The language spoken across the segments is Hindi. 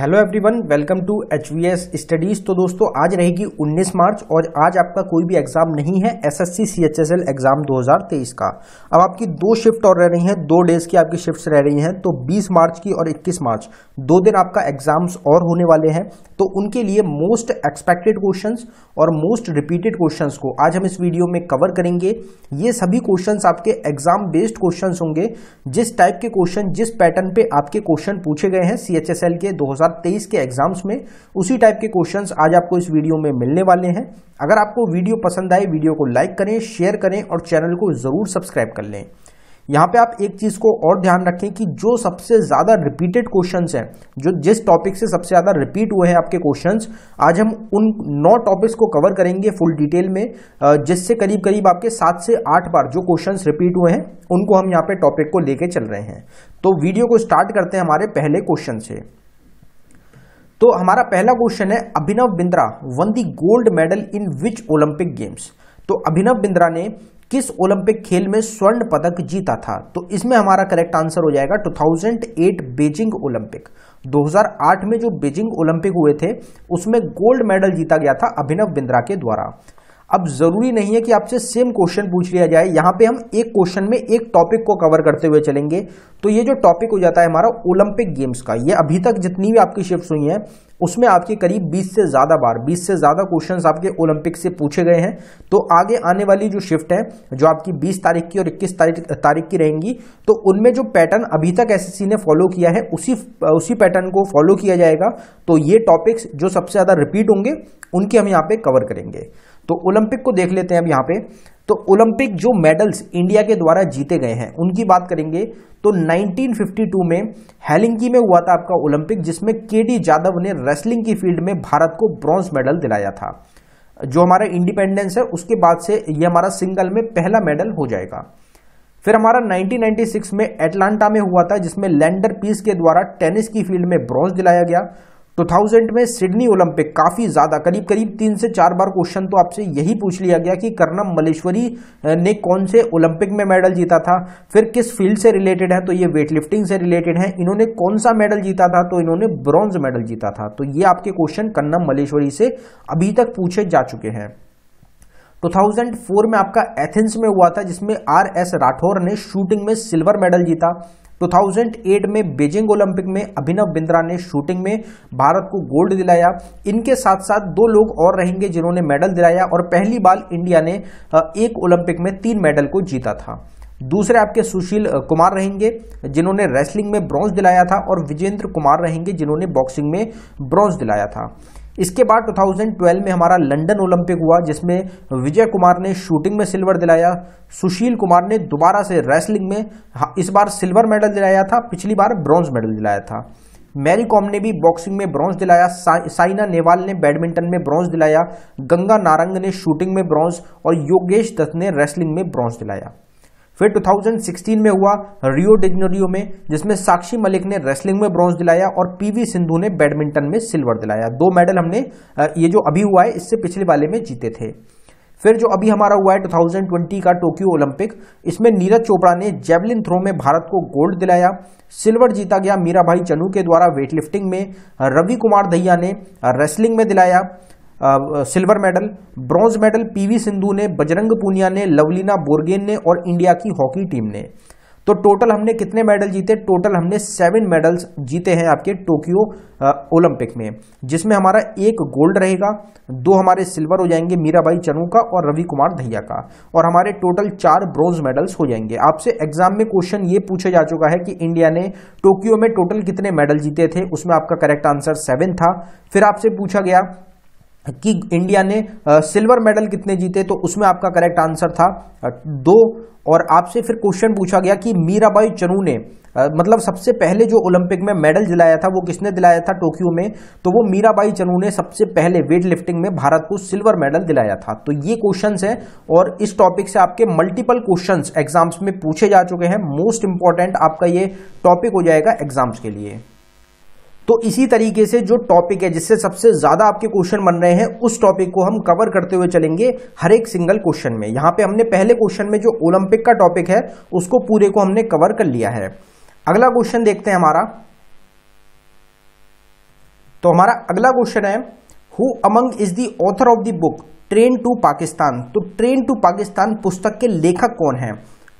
hello everyone welcome to H V S studies तो दोस्तों आज रहेगी 19 मार्च और आज आपका कोई भी एग्जाम नहीं है एसएससी सीएचएसएल एग्जाम 2023 का अब आपकी दो शिफ्ट और रह रही हैं दो डेज की आपकी शिफ्ट्स रह रही हैं तो 20 मार्च की और 21 मार्च दो दिन आपका एग्जाम्स और होने वाले हैं तो उनके लिए मोस्ट एक्सपेक्टेड क्वेश्चन और मोस्ट रिपीटेड क्वेश्चन को आज हम इस वीडियो में कवर करेंगे ये सभी क्वेश्चन आपके एग्जाम बेस्ड क्वेश्चन होंगे जिस टाइप के क्वेश्चन जिस पैटर्न पे आपके क्वेश्चन पूछे गए हैं सी के दो 2023 के एग्जाम्स में उसी टाइप के क्वेश्चंस आज आपको इस वीडियो में मिलने वाले हैं अगर आपको वीडियो पसंद आए वीडियो को लाइक करें शेयर करें और चैनल को ज़रूर सब्सक्राइब कर लें यहाँ पे आप एक चीज़ को और ध्यान रखें कि जो सबसे ज़्यादा रिपीटेड क्वेश्चन हैं जो जिस टॉपिक से सबसे ज़्यादा रिपीट हुए हैं आपके क्वेश्चन आज हम उन नौ टॉपिक्स को कवर करेंगे फुल डिटेल में जिससे करीब करीब आपके सात से आठ बार जो क्वेश्चन रिपीट हुए हैं उनको हम यहाँ पे टॉपिक को लेके चल रहे हैं तो वीडियो को स्टार्ट करते हैं हमारे पहले क्वेश्चन से तो हमारा पहला क्वेश्चन है Abhinav Bindra won the gold medal in which Olympic games तो अभिनव बिंद्रा ने किस ओलंपिक खेल में स्वर्ण पदक जीता था तो इसमें हमारा करेक्ट आंसर हो जाएगा 2008 बीजिंग ओलंपिक 2008 में जो बीजिंग ओलंपिक हुए थे उसमें गोल्ड मेडल जीता गया था अभिनव बिंद्रा के द्वारा अब जरूरी नहीं है कि आपसे सेम क्वेश्चन पूछ लिया जाए यहां पे हम एक क्वेश्चन में एक टॉपिक को कवर करते हुए चलेंगे तो ये जो टॉपिक हो जाता है हमारा ओलंपिक गेम्स का ये अभी तक जितनी भी आपकी शिफ्ट हुई हैं उसमें आपके करीब 20 से ज़्यादा बार 20 से ज़्यादा क्वेश्चन आपके ओलंपिक से पूछे गए हैं तो आगे आने वाली जो शिफ्ट है जो आपकी बीस तारीख की और इक्कीस तारीख की रहेंगी तो उनमें जो पैटर्न अभी तक एस ने फॉलो किया है उसी उसी पैटर्न को फॉलो किया जाएगा तो ये टॉपिक्स जो सबसे ज़्यादा रिपीट होंगे उनके हम यहाँ पे कवर करेंगे तो ओलंपिक को देख लेते हैं अब यहाँ पे तो ओलंपिक जो मेडल्स इंडिया के द्वारा जीते गए हैं उनकी बात करेंगे तो 1952 में हेलिंकी में हुआ था आपका ओलंपिक जिसमें के डी यादव ने रेसलिंग की फील्ड में भारत को ब्रॉन्ज मेडल दिलाया था जो हमारा इंडिपेंडेंस है उसके बाद से ये हमारा सिंगल में पहला मेडल हो जाएगा फिर हमारा 1996 में एटलांटा में हुआ था जिसमें लैंडर पीस के द्वारा टेनिस की फील्ड में ब्रॉन्ज दिलाया गया 2000 थाउजेंड में सिडनी ओलंपिक काफ़ी ज़्यादा करीब करीब तीन से चार बार क्वेश्चन तो आपसे यही पूछ लिया गया कि कर्णम मलेश्वरी ने कौन से ओलंपिक में मेडल जीता था फिर किस फील्ड से रिलेटेड है तो ये वेट लिफ्टिंग से रिलेटेड है इन्होंने कौन सा मेडल जीता था तो इन्होंने ब्रॉन्ज मेडल जीता था तो ये आपके क्वेश्चन कन्नम मलेश्वरी से अभी तक पूछे जा चुके हैं 2004 में आपका एथेंस में हुआ था जिसमें आर एस राठौर ने शूटिंग में सिल्वर मेडल जीता 2008 में बीजिंग ओलंपिक में अभिनव बिंद्रा ने शूटिंग में भारत को गोल्ड दिलाया इनके साथ साथ दो लोग और रहेंगे जिन्होंने मेडल दिलाया और पहली बार इंडिया ने एक ओलंपिक में तीन मेडल को जीता था दूसरे आपके सुशील कुमार रहेंगे जिन्होंने रेसलिंग में ब्रॉन्ज दिलाया था और विजेंद्र कुमार रहेंगे जिन्होंने बॉक्सिंग में ब्रॉन्ज दिलाया था इसके बाद 2012 में हमारा लंदन ओलंपिक हुआ जिसमें विजय कुमार ने शूटिंग में सिल्वर दिलाया सुशील कुमार ने दोबारा से रेसलिंग में हाँ, इस बार सिल्वर मेडल दिलाया था पिछली बार ब्रॉन्ज मेडल दिलाया था मैरी कॉम ने भी बॉक्सिंग में ब्रॉन्ज दिलाया सा, साइना नेवाल ने बैडमिंटन में ब्रॉन्ज दिलाया गंगा नारंग ने शूटिंग में ब्रॉन्ज और योगेश दत्त ने रेसलिंग में ब्रॉन्ज दिलाया फिर 2016 में हुआ रियो डिग्नोरियो में जिसमें साक्षी मलिक ने रेसलिंग में ब्रॉन्ज दिलाया और पीवी सिंधु ने बैडमिंटन में सिल्वर दिलाया दो मेडल हमने ये जो अभी हुआ है इससे पिछले वाले में जीते थे फिर जो अभी हमारा हुआ है 2020 का टोक्यो ओलंपिक इसमें नीरज चोपड़ा ने जेवलिन थ्रो में भारत को गोल्ड दिलाया सिल्वर जीता गया मीरा भाई चनू के द्वारा वेटलिफ्टिंग में रवि कुमार दहिया ने रेसलिंग में दिलाया silver medal bronze medal PV Sindhu ने बजरंग पूनिया ने लवलीना बोर्गेन ने और इंडिया की हॉकी टीम ने तो टोटल हमने कितने मेडल जीते टोटल हमने सेवन मेडल्स जीते हैं आपके टोक्यो ओलंपिक में जिसमें हमारा एक गोल्ड रहेगा दो हमारे सिल्वर हो जाएंगे मीराबाई चनू का और रवि कुमार धैया का और हमारे टोटल चार ब्रॉन्ज मेडल्स हो जाएंगे आपसे एग्जाम में क्वेश्चन ये पूछा जा चुका है कि इंडिया ने टोक्यो में टोटल कितने मेडल जीते थे उसमें आपका करेक्ट आंसर सेवन था फिर आपसे पूछा गया कि इंडिया ने सिल्वर मेडल कितने जीते तो उसमें आपका करेक्ट आंसर था दो और आपसे फिर क्वेश्चन पूछा गया कि मीराबाई चनू ने मतलब सबसे पहले जो ओलंपिक में मेडल दिलाया था वो किसने दिलाया था टोक्यो में तो वो मीराबाई चनू ने सबसे पहले वेट लिफ्टिंग में भारत को सिल्वर मेडल दिलाया था तो ये क्वेश्चन है और इस टॉपिक से आपके मल्टीपल क्वेश्चन एग्जाम्स में पूछे जा चुके हैं मोस्ट इंपॉर्टेंट आपका ये टॉपिक हो जाएगा एग्जाम्स के लिए तो इसी तरीके से जो टॉपिक है जिससे सबसे ज्यादा आपके क्वेश्चन बन रहे हैं उस टॉपिक को हम कवर करते हुए चलेंगे हर एक सिंगल क्वेश्चन में यहां पे हमने पहले क्वेश्चन में जो ओलंपिक का टॉपिक है उसको पूरे को हमने कवर कर लिया है अगला क्वेश्चन देखते हैं हमारा तो हमारा अगला क्वेश्चन है who among is the author of the book train to Pakistan तो ट्रेन टू पाकिस्तान पुस्तक के लेखक कौन है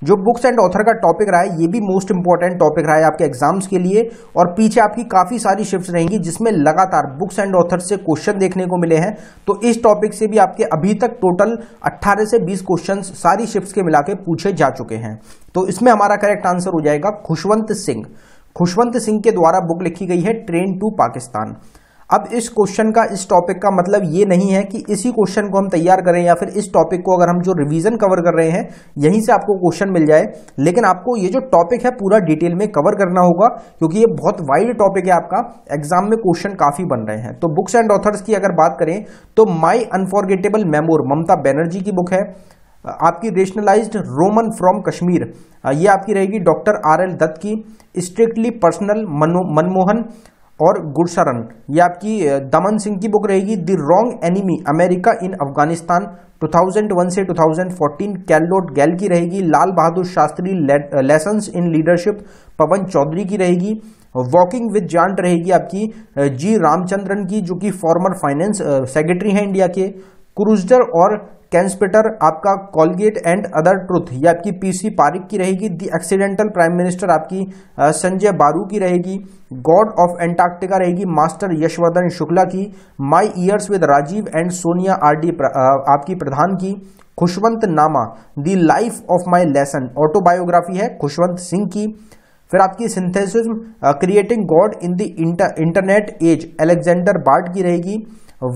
जो बुक्स एंड ऑथर का टॉपिक रहा है ये भी मोस्ट इंपॉर्टेंट टॉपिक रहा है आपके एग्जाम्स के लिए और पीछे आपकी काफ़ी सारी शिफ्ट रहेंगी जिसमें लगातार बुक्स एंड ऑथर से क्वेश्चन देखने को मिले हैं तो इस टॉपिक से भी आपके अभी तक टोटल 18 से 20 क्वेश्चन सारी शिफ्ट के मिला के पूछे जा चुके हैं तो इसमें हमारा करेक्ट आंसर हो जाएगा खुशवंत सिंह खुशवंत सिंह के द्वारा बुक लिखी गई है ट्रेन टू पाकिस्तान अब इस क्वेश्चन का इस टॉपिक का मतलब ये नहीं है कि इसी क्वेश्चन को हम तैयार करें या फिर इस टॉपिक को अगर हम जो रिवीजन कवर कर रहे हैं यहीं से आपको क्वेश्चन मिल जाए लेकिन आपको ये जो टॉपिक है पूरा डिटेल में कवर करना होगा क्योंकि ये बहुत वाइड टॉपिक है आपका एग्जाम में क्वेश्चन काफी बन रहे हैं तो बुक्स एंड ऑथर्स की अगर बात करें तो my unforgettable memories Mamata Banerjee की बुक है आपकी रेशनलाइज्ड रोमन फ्रॉम कश्मीर ये आपकी रहेगी डॉक्टर आर एल दत्त की स्ट्रिक्टली पर्सनल मनमोहन और गुड़शरण ये आपकी दमन सिंह की बुक रहेगी the wrong enemy America in Afghanistan 2001 से 2014 कैलोट गैल की रहेगी Lal Bahadur Shastri lessons in leadership Pawan Chaudhary की रहेगी वॉकिंग विद जांट रहेगी आपकी जी रामचंद्रन की जो कि फॉर्मर फाइनेंस सेक्रेटरी हैं इंडिया के क्रूजर और कैंसपेटर आपका कॉलगेट एंड अदर ट्रुथ ये आपकी पीसी पारिक की रहेगी दी एक्सीडेंटल प्राइम मिनिस्टर आपकी संजय बारू की रहेगी गॉड ऑफ एंटार्क्टिका रहेगी मास्टर यशवर्धन शुक्ला की my years with Rajiv and Sonia RD D आपकी प्रधान की Khushwantnama the life of my lesson autobiography है खुशवंत सिंह की फिर आपकी syntheism creating god in the internet age Alexander Bard की रहेगी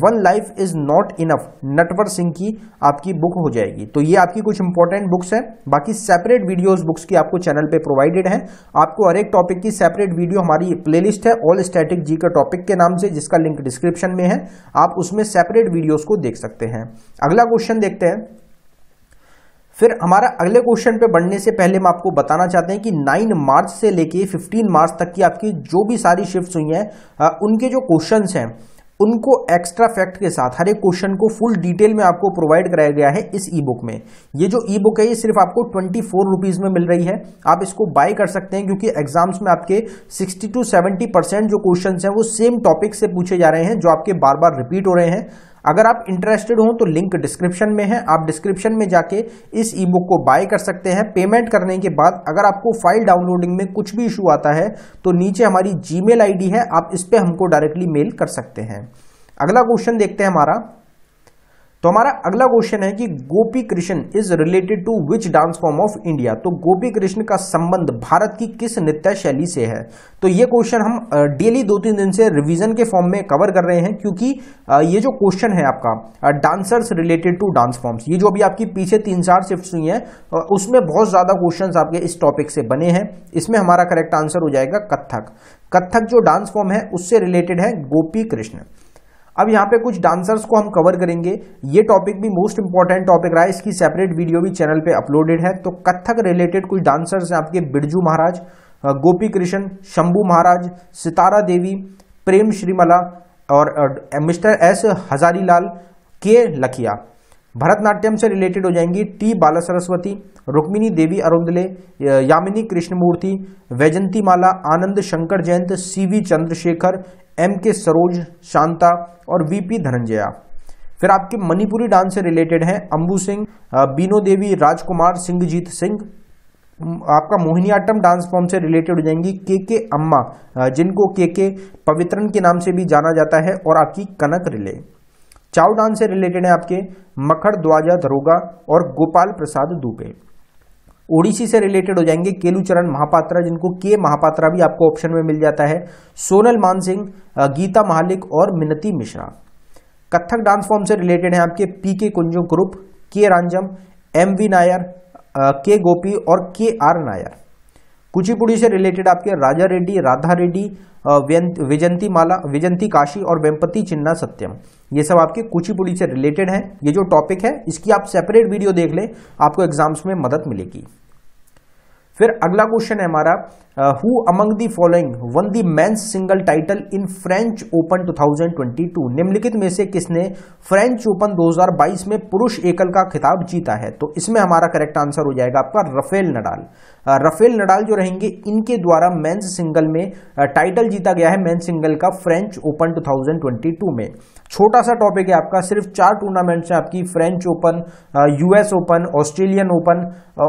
one life is not enough Natwar Singh की आपकी बुक हो जाएगी तो ये आपकी कुछ इंपॉर्टेंट बुक्स हैं बाकी सेपरेट वीडियोस बुक्स की आपको चैनल पे प्रोवाइडेड हैं आपको हर एक टॉपिक की सेपरेट वीडियो हमारी प्लेलिस्ट है all static G K topic के नाम से जिसका लिंक डिस्क्रिप्शन में है आप उसमें सेपरेट वीडियोज को देख सकते हैं अगला क्वेश्चन देखते हैं फिर हमारा अगले क्वेश्चन पे बढ़ने से पहले हम आपको बताना चाहते हैं कि 9 मार्च से लेके 15 मार्च तक की आपकी जो भी सारी शिफ्ट्स हुई हैं उनके जो क्वेश्चंस हैं उनको एक्स्ट्रा फैक्ट के साथ हर एक क्वेश्चन को फुल डिटेल में आपको प्रोवाइड कराया गया है इस ई बुक में ये जो ई बुक है ये सिर्फ आपको ट्वेंटी फोर रुपीज़ में मिल रही है आप इसको बाय कर सकते हैं क्योंकि एग्जाम्स में आपके सिक्सटी टू सेवेंटी परसेंट जो क्वेश्चन हैं वो सेम टॉपिक से पूछे जा रहे हैं जो आपके बार बार रिपीट हो रहे हैं अगर आप इंटरेस्टेड हो तो लिंक डिस्क्रिप्शन में है आप डिस्क्रिप्शन में जाके इस ई बुक को बाय कर सकते हैं पेमेंट करने के बाद अगर आपको फाइल डाउनलोडिंग में कुछ भी इशू आता है तो नीचे हमारी जी मेल है आप इस पर हमको डायरेक्टली मेल कर सकते हैं अगला क्वेश्चन देखते हैं हमारा तो हमारा अगला क्वेश्चन है कि Gopi Krishna is related to which dance form of India तो गोपी कृष्ण का संबंध भारत की किस नृत्य शैली से है तो ये क्वेश्चन हम डेली दो तीन दिन से रिवीजन के फॉर्म में कवर कर रहे हैं क्योंकि ये जो क्वेश्चन है आपका dancers related to dance forms ये जो अभी आपकी पीछे तीन चार शिफ्ट हुई हैं उसमें बहुत ज़्यादा क्वेश्चन आपके इस टॉपिक से बने हैं इसमें हमारा करेक्ट आंसर हो जाएगा कथक कत्थक जो डांस फॉर्म है उससे रिलेटेड है गोपी कृष्ण अब यहाँ पे कुछ डांसर्स को हम कवर करेंगे ये टॉपिक भी मोस्ट इंपॉर्टेंट टॉपिक रहा है इसकी सेपरेट वीडियो भी चैनल पे अपलोडेड है तो कथक रिलेटेड कुछ डांसर्स हैं आपके बिरजू महाराज गोपी कृष्ण शंभू महाराज सितारा देवी प्रेम श्रीमला और मिस्टर एस हजारीलाल के लखिया भरतनाट्यम से रिलेटेड हो जाएंगी T Bala Saraswati Rukmini Devi Arundale Yamini Krishnamurthy Vyjayanthimala Anand Shankar Jayant C V Chandrashekhar M K Saroj Shanta और वीपी धनंजया फिर आपके मणिपुरी डांस से रिलेटेड हैं अंबू सिंह बीनो देवी राजकुमार सिंहजीत सिंह आपका मोहिनीआटम डांस फॉर्म से रिलेटेड हो जाएंगी के के अम्मा जिनको के के पवित्रन के नाम से भी जाना जाता है और आपकी कनक रिले चाव डांस से रिलेटेड है आपके मखर द्वाजा दरोगा और गोपाल प्रसाद दुबे ओडिसी से रिलेटेड हो जाएंगे केलूचरण महापात्रा जिनको के महापात्रा भी आपको ऑप्शन में मिल जाता है सोनल मानसिंह गीता महालिक और मिनती मिश्रा कथक डांस फॉर्म से रिलेटेड है आपके पी के कुंजो ग्रुप के रंजम एम वी नायर के गोपी और के आर नायर कुचिपुड़ी से रिलेटेड आपके राजा रेड्डी राधा रेड्डी विजंती माला विजंती काशी और वेम्पति चिन्ना सत्यम ये सब आपके कुचिपुड़ी से रिलेटेड है ये जो टॉपिक है इसकी आप सेपरेट वीडियो देख लें आपको एग्जाम्स में मदद मिलेगी फिर अगला क्वेश्चन है हमारा who among the following won the men's single title in French Open 2022 निम्नलिखित में से किसने फ्रेंच ओपन 2022 में पुरुष एकल का खिताब जीता है तो इसमें हमारा करेक्ट आंसर हो जाएगा आपका रफेल नडाल रफेल नडाल जो रहेंगे इनके द्वारा मेन्स सिंगल में टाइटल जीता गया है मेन्स सिंगल का फ्रेंच ओपन टू में छोटा सा टॉपिक है आपका सिर्फ चार टूर्नामेंट्स हैं आपकी French Open US Open Australian Open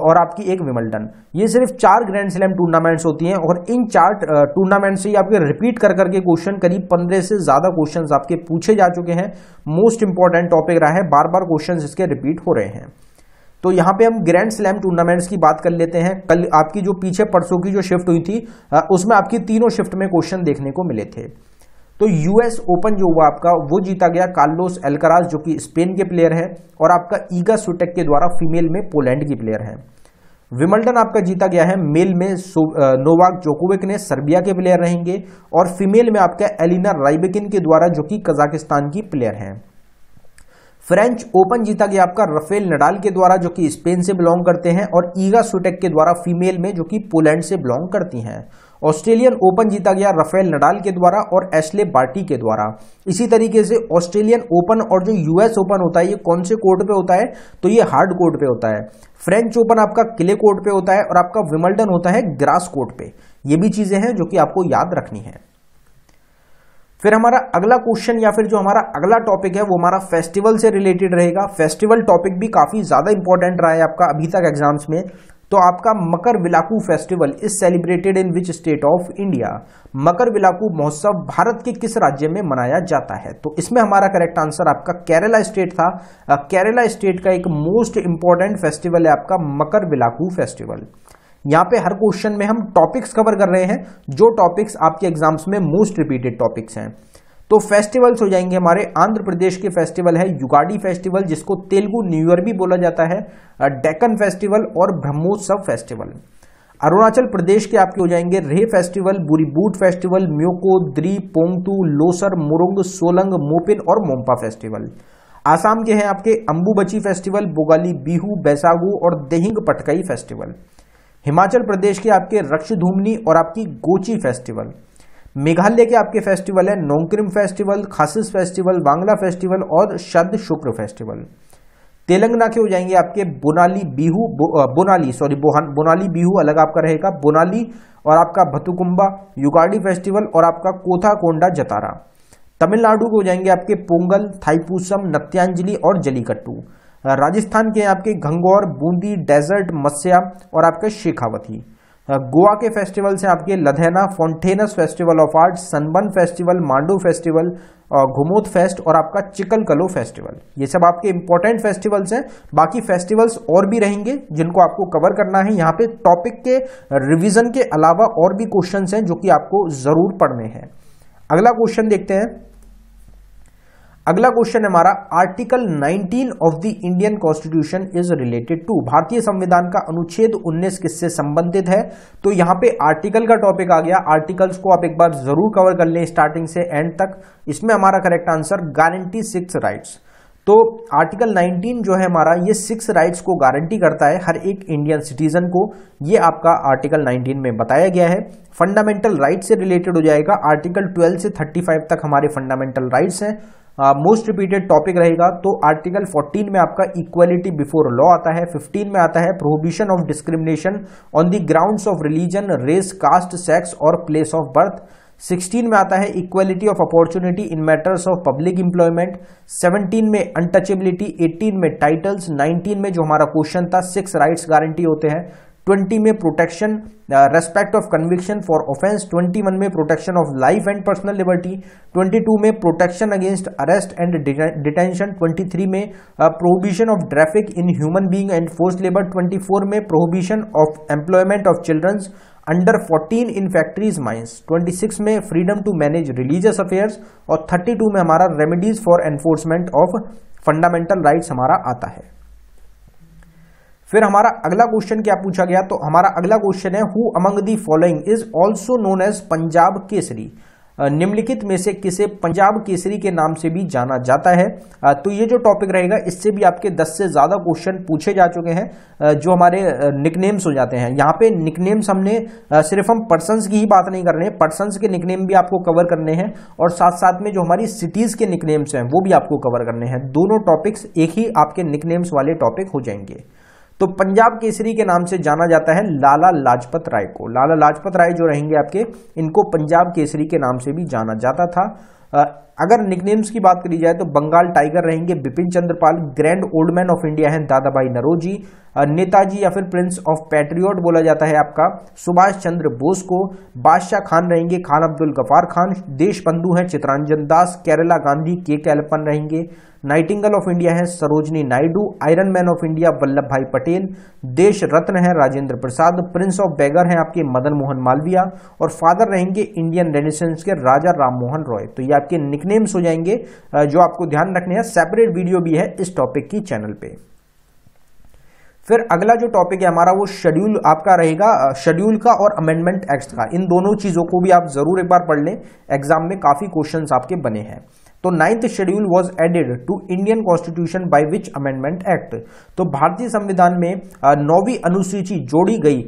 और आपकी एक विमल्टन ये सिर्फ चार ग्रैंड स्लैम टूर्नामेंट्स होती हैं और इन चार टूर्नामेंट से ही आपके रिपीट कर करके क्वेश्चन करीब पंद्रह से ज़्यादा क्वेश्चन आपके पूछे जा चुके हैं मोस्ट इंपॉर्टेंट टॉपिक रहा है बार बार क्वेश्चन इसके रिपीट हो रहे हैं तो यहाँ पे हम ग्रैंड स्लैम टूर्नामेंट्स की बात कर लेते हैं कल आपकी जो पीछे परसों की जो शिफ्ट हुई थी उसमें आपकी तीनों शिफ्ट में क्वेश्चन देखने को मिले थे तो यूएस ओपन जो हुआ आपका वो जीता गया कार्लोस एलकराज जो कि स्पेन के प्लेयर हैं और आपका ईगा सुटेक के द्वारा फीमेल में पोलैंड की प्लेयर है विमल्टन आपका जीता गया है मेल में नोवाक जोकोविक ने सर्बिया के प्लेयर रहेंगे और फीमेल में आपका एलिना राइबेकिन के द्वारा जो कि कजाकिस्तान की प्लेयर हैं फ्रेंच ओपन जीता गया आपका रफेल नडाल के द्वारा जो कि स्पेन से बिलोंग करते हैं और ईगा सुटेक के द्वारा फीमेल में जो कि पोलैंड से बिलोंग करती हैं ऑस्ट्रेलियन ओपन जीता गया राफेल नडाल के द्वारा और एशले बार्टी के द्वारा इसी तरीके से ऑस्ट्रेलियन ओपन और जो यूएस ओपन होता है ये कौन से कोर्ट पे होता है तो ये हार्ड कोर्ट पे होता है फ्रेंच ओपन आपका किले कोर्ट पे होता है और आपका विमल्डन होता है ग्रास कोर्ट पे ये भी चीजें हैं जो कि आपको याद रखनी है फिर हमारा अगला क्वेश्चन या फिर जो हमारा अगला टॉपिक है वो हमारा फेस्टिवल से रिलेटेड रहेगा फेस्टिवल टॉपिक भी काफी ज्यादा इंपॉर्टेंट रहा है आपका अभी तक एग्जाम्स में तो आपका Makara Vilakku festival is celebrated in which state of India Makara Vilakku महोत्सव भारत के किस राज्य में मनाया जाता है तो इसमें हमारा करेक्ट आंसर आपका केरला स्टेट था केरला स्टेट का एक मोस्ट इंपॉर्टेंट फेस्टिवल है आपका मकर विलाकू फेस्टिवल यहां पे हर क्वेश्चन में हम टॉपिक्स कवर कर रहे हैं जो टॉपिक्स आपके एग्जाम्स में मोस्ट रिपीटेड टॉपिक्स हैं तो फेस्टिवल्स हो जाएंगे हमारे आंध्र प्रदेश के फेस्टिवल है युगाडी फेस्टिवल जिसको तेलुगु न्यू ईयर भी बोला जाता है डेकन फेस्टिवल और ब्रह्मोत्सव फेस्टिवल अरुणाचल प्रदेश के आपके हो जाएंगे रे फेस्टिवल बुरीबूट फेस्टिवल म्योको द्री पोंगतू लोसर मुरुंग सोलंग मोपिन और मोम्पा फेस्टिवल आसाम के हैं आपके अंबुबची फेस्टिवल बोगाली बिहू बैसागू और देहिंग पटकई फेस्टिवल हिमाचल प्रदेश के आपके धूमनी और आपकी गोची फेस्टिवल मेघालय के आपके फेस्टिवल है Nongkrem festival Khasis festival Bangla festival और शद शुक्र फेस्टिवल तेलंगाना के हो जाएंगे आपके बोनाली बिहू बो, बोनाली सॉरी बोनाली बिहू अलग आपका रहेगा बोनाली और आपका भतुकुंबा युगाडी फेस्टिवल और आपका कोथा कोंडा जतारा तमिलनाडु के हो जाएंगे आपके पोंगल थाईपूसम नत्यांजलि और जलीकट्टू राजस्थान के आपके घंगौर बूंदी डेजर्ट मत्स्या और आपके शेखावती गोवा के फेस्टिवल से आपके लधेना Fontainhas festival of art Sunburn festival Mandu festival Ghumot fest और आपका चिकन कलो फेस्टिवल ये सब आपके इंपॉर्टेंट फेस्टिवल्स हैं बाकी फेस्टिवल्स और भी रहेंगे जिनको आपको कवर करना है यहाँ पे टॉपिक के रिविजन के अलावा और भी क्वेश्चन हैं जो कि आपको ज़रूर पढ़ने हैं अगला क्वेश्चन देखते हैं अगला क्वेश्चन है हमारा article 19 of the Indian constitution is related to भारतीय संविधान का अनुच्छेद 19 किससे संबंधित है तो यहां पे आर्टिकल का टॉपिक आ गया आर्टिकल्स को आप एक बार जरूर कवर कर लें स्टार्टिंग से एंड तक इसमें हमारा correct answer guarantee six rights तो आर्टिकल 19 जो है हमारा ये सिक्स राइट्स को गारंटी करता है हर एक इंडियन सिटीजन को ये आपका आर्टिकल 19 में बताया गया है फंडामेंटल राइट से रिलेटेड हो जाएगा आर्टिकल 12 से 35 तक हमारे फंडामेंटल राइट्स हैं मोस्ट रिपीटेड टॉपिक रहेगा तो आर्टिकल 14 में आपका इक्वलिटी बिफोर लॉ आता है 15 में आता है prohibition of discrimination on the grounds of religion race caste sex और प्लेस ऑफ बर्थ 16 में आता है equality of opportunity in matters of public employment 17 में अनटचेबिलिटी 18 में टाइटल्स 19 में जो हमारा क्वेश्चन था सिक्स राइट्स गारंटी होते हैं ट्वेंटी में protection respect of conviction for offence twenty one में protection of life and personal liberty twenty two में protection against arrest and detention twenty three में prohibition of traffic in human being and force labour twenty four में prohibition of employment of childrens under 14 in factories mines 26 में freedom to manage religious affairs और 32 में हमारा remedies for enforcement of fundamental rights हमारा आता है फिर हमारा अगला क्वेश्चन क्या पूछा गया तो हमारा अगला क्वेश्चन है who among the following is also known as Punjab Kesari निम्नलिखित में से किसे पंजाब केसरी के नाम से भी जाना जाता है तो ये जो टॉपिक रहेगा इससे भी आपके 10 से ज़्यादा क्वेश्चन पूछे जा चुके हैं जो हमारे निकनेम्स हो जाते हैं यहाँ पे निकनेम्स हमने सिर्फ हम पर्सनस की ही बात नहीं कर रहे हैं पर्सनस के निकनेम भी आपको कवर करने हैं और साथ साथ में जो हमारी सिटीज़ के निकनेम्स हैं वो भी आपको कवर करने हैं दोनों टॉपिक्स एक ही आपके निकनेम्स वाले टॉपिक हो जाएंगे तो पंजाब केसरी के नाम से जाना जाता है लाला लाजपत राय को लाला लाजपत राय जो रहेंगे आपके इनको पंजाब केसरी के नाम से भी जाना जाता था अगर निकनेम्स की बात करी जाए तो बंगाल टाइगर रहेंगे Bipin Chandrapal grand old man of India हैं दादाभाई नरोजी नेताजी या फिर प्रिंस ऑफ पैट्रियट बोला जाता है आपका सुभाष चंद्र बोस को बादशाह खान रहेंगे खान अब्दुल गफार खान देशबंधु हैं चित्रांजन दास केरला गांधी के के रहेंगे नाइटिंगल ऑफ इंडिया है Sarojini Naidu iron man of India Vallabh bhai Patel Desh Ratna है Rajendra Prasad prince of beggar हैं आपके मदन मोहन मालविया और फादर रहेंगे इंडियन रेनेसेंस के राजा मोहन रॉय तो ये आपके निकनेम्स हो जाएंगे जो आपको ध्यान रखने हैं सेपरेट वीडियो भी है इस टॉपिक की चैनल पे फिर अगला जो टॉपिक है हमारा वो शेड्यूल आपका रहेगा शेड्यूल का और अमेंडमेंट एक्ट का इन दोनों चीज़ों को भी आप ज़रूर एक बार पढ़ लें एग्जाम में काफ़ी क्वेश्चंस आपके बने हैं तो ninth schedule was added to Indian constitution by which amendment act तो भारतीय संविधान में नौवीं अनुसूची जोड़ी गई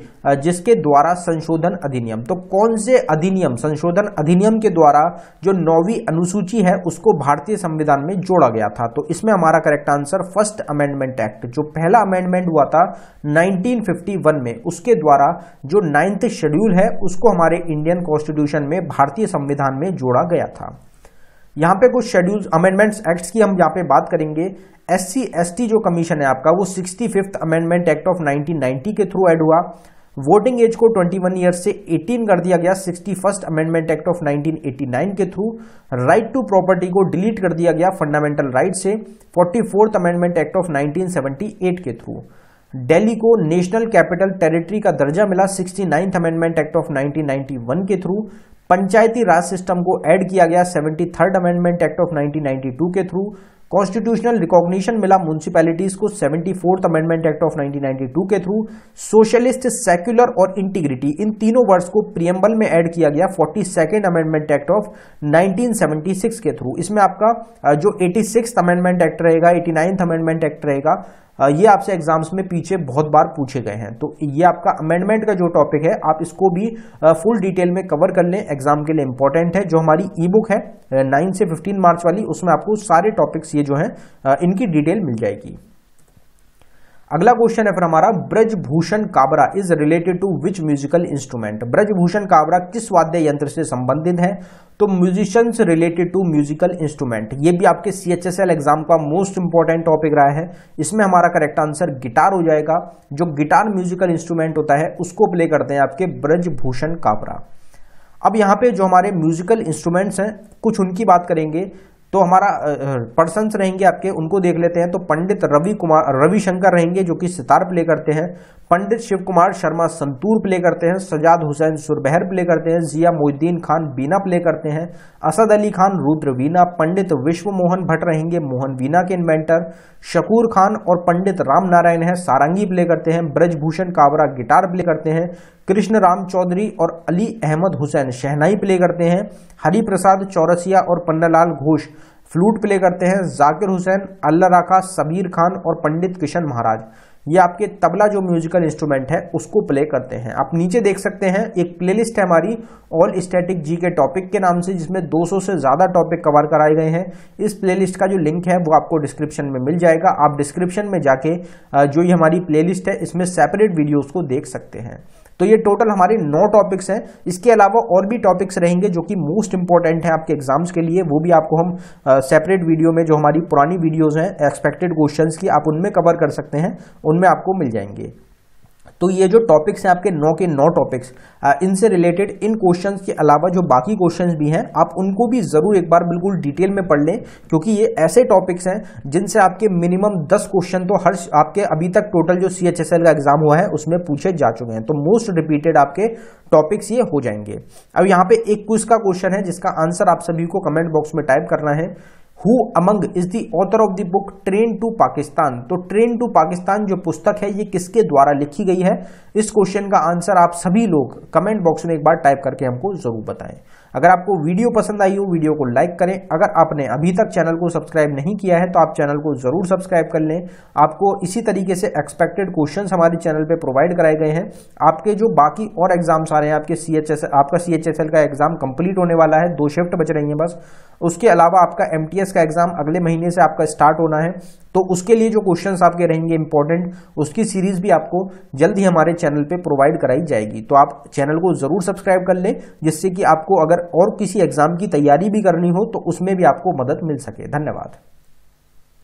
जिसके द्वारा संशोधन अधिनियम तो कौन से अधिनियम संशोधन अधिनियम के द्वारा जो नौवीं अनुसूची है उसको भारतीय संविधान में जोड़ा गया था तो इसमें हमारा correct answer first amendment act जो पहला अमेंडमेंट हुआ था नाइनटीन में उसके द्वारा जो नाइन्थ शेड्यूल है उसको हमारे इंडियन कॉन्स्टिट्यूशन में भारतीय संविधान में जोड़ा गया था यहाँ पे कुछ शेड्यूल अमेंडमेंट्स एक्ट्स की हम यहाँ पे बात करेंगे एस सी जो कमीशन है आपका वो sixty fifth amendment act of 1990 के थ्रू एड हुआ वोटिंग एज को 21 वन ईयर से 18 कर दिया गया sixty first amendment act of 1989 के थ्रू राइट टू प्रॉपर्टी को डिलीट कर दिया गया फंडामेंटल राइट से forty fourth amendment act of 1978 के थ्रू दिल्ली को नेशनल कैपिटल टेरिटरी का दर्जा मिला sixty ninth amendment act of 1991 के थ्रू पंचायती राज सिस्टम को ऐड किया गया seventy third amendment act of 1992 के थ्रू कॉन्स्टिट्यूशनल रिकॉग्निशन मिला म्यूनसिपैलिटीज को seventy fourth amendment act of 1992 के थ्रू सोशलिस्ट सेक्युलर और इंटीग्रिटी इन तीनों वर्ड्स को प्रियम्बल में ऐड किया गया forty second amendment act of 1976 के थ्रू इसमें आपका जो एटी सिक्स अमेंडमेंट एक्ट रहेगा एटी नाइन्थ अमेंडमेंट एक्ट रहेगा ये आपसे एग्जाम्स में पीछे बहुत बार पूछे गए हैं तो ये आपका अमेंडमेंट का जो टॉपिक है आप इसको भी फुल डिटेल में कवर कर लें एग्जाम के लिए इंपॉर्टेंट है जो हमारी ई बुक है नाइन से फिफ्टीन मार्च वाली उसमें आपको सारे टॉपिक्स ये जो है इनकी डिटेल मिल जाएगी अगला क्वेश्चन है फिर हमारा Brijbhushan Kabra is related to which musical instrument Brijbhushan Kabra किस वाद्य यंत्र से संबंधित है तो musicians related to musical instrument ये भी आपके C H S L exam का मोस्ट इंपॉर्टेंट टॉपिक रहा है इसमें हमारा करेक्ट आंसर गिटार हो जाएगा जो गिटार म्यूजिकल इंस्ट्रूमेंट होता है उसको प्ले करते हैं आपके ब्रजभूषण काबरा अब यहाँ पे जो हमारे म्यूजिकल इंस्ट्रूमेंट्स हैं कुछ उनकी बात करेंगे तो हमारा पर्सन रहेंगे आपके उनको देख लेते हैं तो पंडित रवि कुमार रविशंकर रहेंगे जो कि सितार प्ले करते हैं पंडित शिव कुमार शर्मा संतूर प्ले करते हैं सजाद हुसैन सुरबहर प्ले करते हैं जिया मोहिद्दीन खान बीना प्ले करते हैं असद अली खान रुद्र वीना पंडित विश्व मोहन भट्ट रहेंगे मोहन वीना के इन्वेंटर शकूर खान और पंडित राम नारायण है सारंगी प्ले करते हैं ब्रजभूषण कावरा गिटार प्ले करते हैं कृष्ण राम चौधरी और अली अहमद हुसैन शहनाई प्ले करते हैं हरिप्रसाद चौरसिया और पन्नालाल घोष फ्लूट प्ले करते हैं जाकिर हुसैन अल्लाह राखा सबीर खान और पंडित किशन महाराज ये आपके तबला जो म्यूजिकल इंस्ट्रूमेंट है उसको प्ले करते हैं आप नीचे देख सकते हैं एक प्लेलिस्ट है हमारी all static G K topic के नाम से जिसमें 200 से ज़्यादा टॉपिक कवर कराए गए हैं इस प्लेलिस्ट का जो लिंक है वो आपको डिस्क्रिप्शन में मिल जाएगा आप डिस्क्रिप्शन में जाके जो ये हमारी प्ले है इसमें सेपरेट वीडियोज़ को देख सकते हैं तो ये टोटल हमारे नौ टॉपिक्स हैं इसके अलावा और भी टॉपिक्स रहेंगे जो कि मोस्ट इंपॉर्टेंट हैं आपके एग्जाम्स के लिए वो भी आपको हम सेपरेट वीडियो में जो हमारी पुरानी वीडियोज़ हैं एक्सपेक्टेड क्वेश्चन की आप उनमें कवर कर सकते हैं उनमें आपको मिल जाएंगे तो ये जो टॉपिक्स हैं आपके नौ के नौ टॉपिक्स इनसे रिलेटेड इन क्वेश्चंस के अलावा जो बाकी क्वेश्चंस भी हैं आप उनको भी ज़रूर एक बार बिल्कुल डिटेल में पढ़ लें क्योंकि ये ऐसे टॉपिक्स हैं जिनसे आपके मिनिमम दस क्वेश्चन तो हर आपके अभी तक टोटल जो सी का एग्जाम हुआ है उसमें पूछे जा चुके हैं तो मोस्ट रिपीटेड आपके टॉपिक्स ये हो जाएंगे अब यहाँ पे एक क्विज का क्वेश्चन है जिसका आंसर आप सभी को कमेंट बॉक्स में टाइप करना है who among is the author of the book train to Pakistan तो ट्रेन टू पाकिस्तान जो पुस्तक है ये किसके द्वारा लिखी गई है इस क्वेश्चन का आंसर आप सभी लोग कमेंट बॉक्स में एक बार टाइप करके हमको जरूर बताएं अगर आपको वीडियो पसंद आई हो वीडियो को लाइक करें अगर आपने अभी तक चैनल को सब्सक्राइब नहीं किया है तो आप चैनल को जरूर सब्सक्राइब कर लें आपको इसी तरीके से एक्सपेक्टेड क्वेश्चन हमारे चैनल पर प्रोवाइड कराए गए हैं आपके जो बाकी और एग्जाम्स आ रहे हैं आपके सी आपका सी का एग्जाम कंप्लीट होने वाला है दो शिफ्ट बच रही है बस उसके अलावा आपका एम का एग्जाम अगले महीने से आपका स्टार्ट होना है तो उसके लिए जो क्वेश्चन आपके रहेंगे इंपॉर्टेंट उसकी सीरीज भी आपको जल्द ही हमारे चैनल पे प्रोवाइड कराई जाएगी तो आप चैनल को जरूर सब्सक्राइब कर लें जिससे कि आपको अगर और किसी एग्जाम की तैयारी भी करनी हो तो उसमें भी आपको मदद मिल सके धन्यवाद